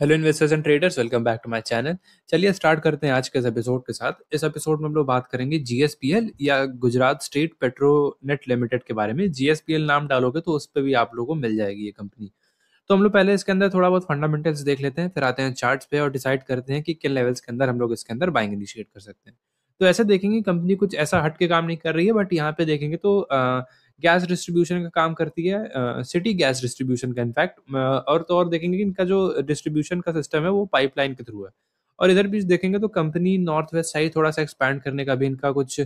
hello investors and traders welcome back to my channel चलिए start करते हैं आज के इस एपिसोड के साथ इस एपिसोड में हम लोग बात करेंगे जीएसपीएल या गुजरात स्टेट पेट्रोनेट लिमिटेड के बारे में जीएसपीएल नाम डालोगे तो उस पर भी आप लोगों को मिल जाएगी ये कंपनी तो हम लोग पहले इसके अंदर थोड़ा बहुत फंडामेंटल्स देख लेते हैं फिर आते हैं चार्ट पे और डिसाइड करते हैं कि किन लेवल्स के अंदर हम लोग इसके अंदर बाइंग इनिशिएट कर सकते हैं तो ऐसे देखेंगे कंपनी कुछ ऐसा हट के काम नहीं कर रही है बट यहाँ पे देखेंगे तो आ, गैस डिस्ट्रीब्यूशन का काम करती है सिटी गैस डिस्ट्रीब्यूशन का इनफैक्ट और तो और देखेंगे कि इनका जो डिस्ट्रीब्यूशन का सिस्टम है वो पाइपलाइन के थ्रू है और इधर भी देखेंगे तो कंपनी नॉर्थ वेस्ट साइड थोड़ा सा एक्सपैंड करने का भी इनका कुछ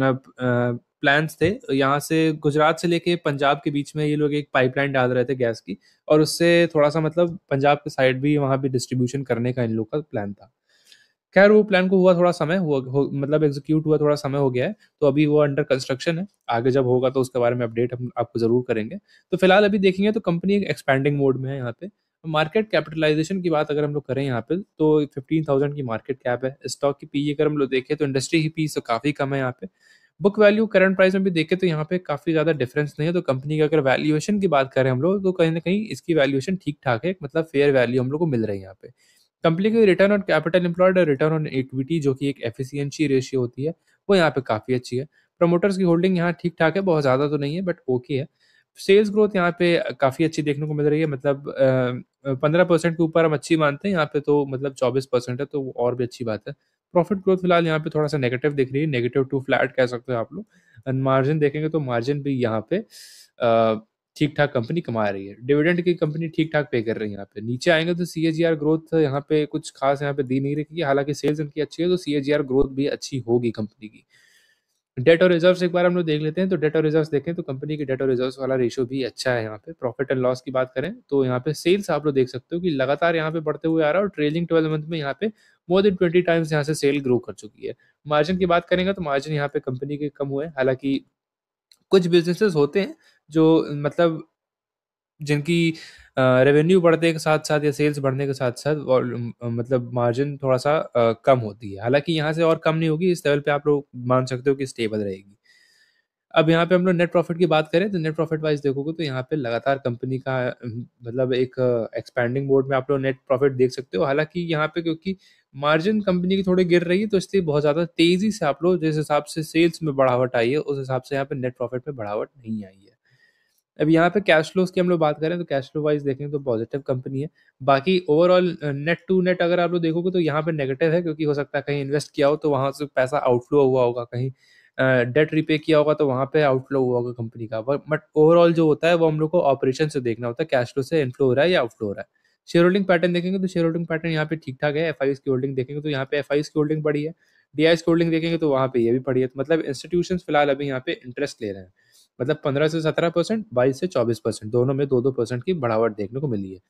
प्लान्स थे यहाँ से गुजरात से लेके पंजाब के बीच में ये लोग एक पाइपलाइन डाल रहे थे गैस की और उससे थोड़ा सा मतलब पंजाब के साइड भी वहाँ भी डिस्ट्रीब्यूशन करने का इन लोग का प्लान था खैर वो प्लान को हुआ थोड़ा समय हुआ हो, मतलब एग्जीक्यूट हुआ थोड़ा समय हो गया है तो अभी वो अंडर कंस्ट्रक्शन है आगे जब होगा तो उसके बारे में अपडेट हम आपको जरूर करेंगे तो फिलहाल अभी देखेंगे तो कंपनी एक एक्सपैंडिंग मोड में है यहाँ पे मार्केट कैपिटलाइजेशन की बात अगर हम लोग करें यहाँ पे तो फिफ्टीन थाउजेंड की मार्केट कैप है स्टॉक की पी e अगर हम लोग देखें तो इंडस्ट्री की पी तो e काफ़ी कम है यहाँ पे बुक वैल्यू करंट प्राइस में भी देखें तो यहाँ पे काफ़ी ज़्यादा डिफरेंस नहीं है तो कंपनी की अगर वैल्यूएशन की बात करें हम लोग तो कहीं ना कहीं इसकी वैल्यूएशन ठीक ठाक है मतलब फेयर वैल्यू हम लोग को मिल रही है यहाँ पे कंपनी की रिटर्न ऑन कैपिटल एम्प्लॉयड और रिटर्न ऑन इक्विटी जो कि एक एफिशियंसी रेशियो होती है वो यहाँ पे काफ़ी अच्छी है प्रमोटर्स की होल्डिंग यहाँ ठीक ठाक है बहुत ज़्यादा तो नहीं है बट ओके है सेल्स ग्रोथ यहाँ पे काफ़ी अच्छी देखने को मिल रही है मतलब पंद्रह परसेंट के ऊपर हम अच्छी मानते हैं यहाँ पे तो मतलब चौबीस परसेंट है तो और भी अच्छी बात है प्रॉफिट ग्रोथ फिलहाल यहाँ पे थोड़ा सा नेगेटिव दिख रही है नेगेटिव टू फ्लैट कह सकते हैं आप लोग एंड मार्जिन देखेंगे तो मार्जिन भी यहाँ पे ठीक ठाक कंपनी कमा रही है डिविडेंड की कंपनी ठीक ठाक पे कर रही है यहाँ पे नीचे आएंगे तो सी ग्रोथ यहाँ पे कुछ खास यहाँ पे दी नहीं रही हालांकि सेल्स इनकी अच्छी है तो सी ग्रोथ भी अच्छी होगी कंपनी की डेट और रिजर्व एक बार हम लोग देख लेते हैं तो डेट और रिजर्व देखें तो कंपनी के डेट और रिजर्व वाला रेशियो भी अच्छा है यहाँ पे प्रॉफिट एंड लॉस की बात करें तो यहाँ पे सेल्स आप लोग देख सकते हो कि लगातार यहाँ पे बढ़ते हुए आ रहा है और ट्रेलिंग ट्वेल्व मंथ में यहाँ पे मोर देन ट्वेंटी टाइम्स यहाँ से सेल ग्रो कर चुकी है मार्जिन की बात करेंगे तो मार्जिन यहाँ पे कंपनी के कम हुए हालांकि कुछ बिजनेसेस होते हैं जो मतलब जिनकी रेवेन्यू बढ़ने के साथ साथ या सेल्स बढ़ने के साथ साथ और मतलब मार्जिन थोड़ा सा कम होती है हालांकि यहाँ से और कम नहीं होगी इस लेवल पे आप लोग मान सकते हो कि स्टेबल रहेगी अब यहाँ पे हम लोग नेट प्रॉफिट की बात करें तो नेट प्रॉफिट वाइज देखोगे तो यहाँ पे लगातार कंपनी का मतलब एक एक्सपेंडिंग बोर्ड में आप लोग नेट प्रॉफिट देख सकते हो हालांकि यहाँ पे क्योंकि मार्जिन कंपनी की थोड़ी गिर रही है तो इसलिए बहुत ज़्यादा तेज़ी से आप लोग जिस हिसाब से सेल्स में बढ़ावट आई है उस हिसाब से यहाँ पे नेट प्रॉफिट में बढ़ावट नहीं आई है अब यहाँ पे कैश फ्लोज की हम लोग बात करें तो कैश फ्लो वाइज देखें तो पॉजिटिव कंपनी है बाकी ओवरऑल नेट टू नेट अगर आप लोग देखोगे तो यहाँ पे नेगेटिव है क्योंकि हो सकता है कहीं इन्वेस्ट किया हो तो वहाँ से पैसा आउटफ्लो हुआ होगा कहीं डेट uh, रिपे किया होगा तो वहाँ पे आउटफ्लो हुआ होगा कंपनी का बट ओवरऑल जो होता है वो हम लोग को ऑपरेशन से देखना होता है कैश फ्लो से इनफ्लो हो रहा है या आउटफ्लो हो रहा है शेयर होल्डिंग पैटर्न देखेंगे तो शेयर होल्डिंग पैटर्न यहाँ पे ठीक ठाक है एफ की होल्डिंग देखेंगे तो यहाँ पे एफ की होल्डिंग बढ़ी है डी की होल्डिंग देखेंगे तो वहाँ पे ये भी बढ़ी है तो मतलब इंस्टीट्यूशन फिलहाल अभी यहाँ पे इंटरेस्ट ले रहे हैं मतलब पंद्रह से सत्रह परसेंट बाईस से चौबीस परसेंट दोनों में दो दो परसेंट की बढ़ावट देखने को मिली है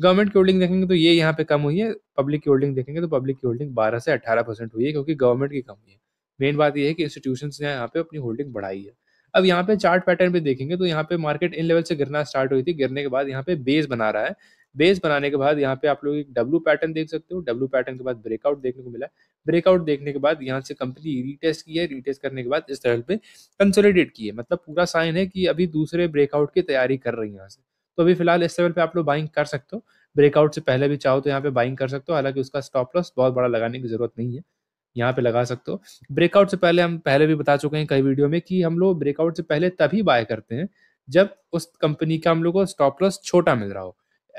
गवर्नमेंट की होल्डिंग देखेंगे तो ये यहाँ पे कम हुई है पब्लिक की होल्डिंग देखेंगे तो पब्लिक की होल्डिंग बारह से अठारह परसेंट हुई है क्योंकि गवर्नमेंट की कम हुई है मेन बात यह है कि इंस्टीट्यूशन ने यहाँ पे अपनी होल्डिंग बढ़ाई है अब यहाँ पे चार्ट पैटर्न भी देखेंगे तो यहाँ पे मार्केट इन लेवल से गिरना स्टार्ट हुई थी गिरने के बाद यहाँ पे बेस बना रहा है बेस बनाने के बाद यहाँ पे आप लोग एक डब्लू पैटर्न देख सकते हो डब्लू पैटर्न के बाद ब्रेकआउट देखने को मिला ब्रेकआउट देखने के बाद यहाँ से कंपनी रीटेस्ट की है रीटेस्ट करने के बाद इस तरह पे कंसोलिडेट की है मतलब पूरा साइन है कि अभी दूसरे ब्रेकआउट की तैयारी कर रही है यहाँ से तो अभी फिलहाल इस लेवल पे आप लोग बाइंग कर सकते हो ब्रेकआउट से पहले भी चाहो तो यहाँ पे बाइंग कर सकते हो हालांकि उसका स्टॉप लॉस बहुत बड़ा लगाने की जरूरत नहीं है यहाँ पे लगा सकते हो ब्रेकआउट से पहले हम पहले भी बता चुके हैं कई वीडियो में कि हम लोग ब्रेकआउट से पहले तभी बाय करते हैं जब उस कंपनी का हम लोग को स्टॉप लॉस छोटा मिल रहा हो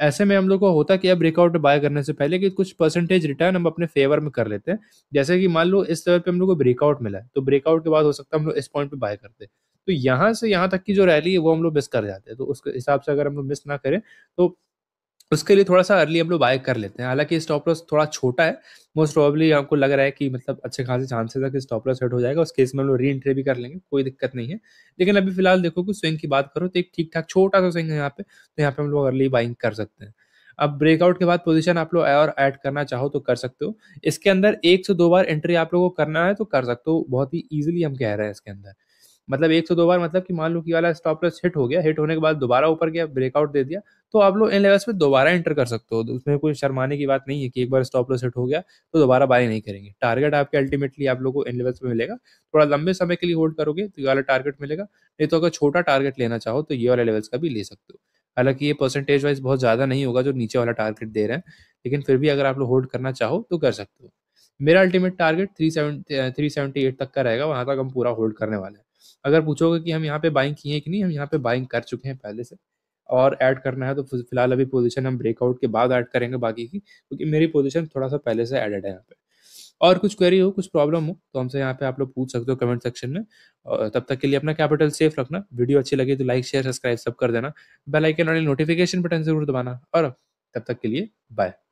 ऐसे में हम लोग को होता क्या ब्रेकआउट बाय करने से पहले कि कुछ परसेंटेज रिटर्न हम अपने फेवर में कर लेते हैं जैसे कि मान लो इस लेवल पे हम लोग को ब्रेकआउट मिला है तो ब्रेकआउट के बाद हो सकता है हम लोग इस पॉइंट पे बाय करते हैं तो यहाँ से यहाँ तक की जो रैली है वो हम लोग मिस कर जाते हैं तो उसके हिसाब से अगर हम लोग मिस ना करें तो उसके लिए थोड़ा सा अर्ली हम लोग बाय कर लेते हैं हालांकि स्टॉप लॉस थोड़ा छोटा है मोस्ट प्रॉबली आपको लग रहा है कि मतलब अच्छे खासे चांसेस है कि स्टॉप लॉस हेट हो जाएगा उस केस में हम लोग री एंट्री भी कर लेंगे कोई दिक्कत नहीं है लेकिन अभी फिलहाल देखो कि स्विंग की बात करो तो एक ठीक ठाक छोटा सा स्विंग है यहाँ पे तो यहाँ पे हम लोग अर्ली बाइंग कर सकते हैं अब ब्रेकआउट के बाद पोजीशन आप लोग और ऐड करना चाहो तो कर सकते हो इसके अंदर एक से दो बार एंट्री आप लोगों को करना है तो कर सकते हो बहुत ही ईजिली हम कह रहे हैं इसके अंदर मतलब एक से दो बार मतलब कि मान लो कि वाला स्टॉप लॉस हिट हो गया हिट होने के बाद दोबारा ऊपर गया ब्रेकआउट दे दिया तो आप लोग इन लेवल्स पे दोबारा एंटर कर सकते हो उसमें कोई शर्माने की बात नहीं है कि एक बार स्टॉप लॉस हिट हो गया तो दोबारा बाय नहीं करेंगे टारगेट आपके अल्टीमेटली आप लोग को इन लेवल्स पे मिलेगा थोड़ा लंबे समय के लिए होल्ड करोगे तो ये वाला टारगेट मिलेगा नहीं तो अगर छोटा टारगेट लेना चाहो तो ये वाला लेवल्स का भी ले सकते हो हालांकि ये परसेंटेज वाइज बहुत ज़्यादा नहीं होगा जो नीचे वाला टारगेट दे रहे हैं लेकिन फिर भी अगर आप लोग होल्ड करना चाहो तो कर सकते हो मेरा ultimate target three seven three seventy eight तक का रहेगा वहां तक हम पूरा होल्ड करने वाले हैं अगर पूछोगे कि हम यहाँ पे बाइंग किए कि नहीं हम यहाँ पे बाइंग कर चुके हैं पहले से और ऐड करना है तो फिलहाल अभी पोजीशन हम ब्रेकआउट के बाद ऐड करेंगे बाकी की क्योंकि मेरी पोजीशन थोड़ा सा पहले से एडेड है यहाँ पे और कुछ क्वेरी हो कुछ प्रॉब्लम हो तो हमसे यहाँ पे आप लोग पूछ सकते हो कमेंट सेक्शन में और तब तक के लिए अपना कैपिटल सेफ रखना वीडियो अच्छी लगी तो लाइक शेयर सब्सक्राइब सब कर देना बेल आइकन वाले नोटिफिकेशन बटन जरूर दबाना और तब तक के लिए बाय